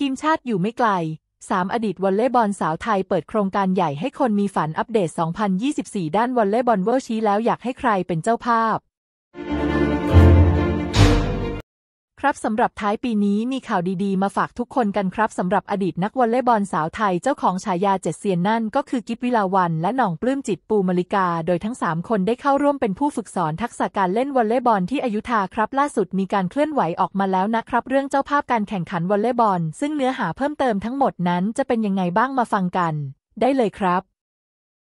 ทีมชาติอยู่ไม่ไกล3อดีตวอลเลย์บอลสาวไทยเปิดโครงการใหญ่ให้คนมีฝันอัปเดต 2024 ด้านวอลเลย์บอลเวิร์ชี้ แล้วอยากให้ใครเป็นเจ้าภาพครับสำหรับท้ายปีนี้มีข่าวดีๆมาฝากทุกคนกันครับสำหรับอดีตนักวอลเลย์บอลสาวไทยเจ้าของฉายาเจ็ดเซียนนั่นก็คือกิฟวิลาวันและหน่องปลื้มจิตปูมริกาโดยทั้ง 3 คนได้เข้าร่วมเป็นผู้ฝึกสอนทักษะการเล่นวอลเลย์บอลที่อยุธาครับ ล่าสุดมีการเคลื่อนไหวออกมาแล้วนะครับเรื่องเจ้าภาพการแข่งขันวอลเลย์บอล ซึ่งเนื้อหาเพิ่มเติมทั้งหมดนั้น จะเป็นยังไงบ้างมาฟังกัน ได้เลยครับ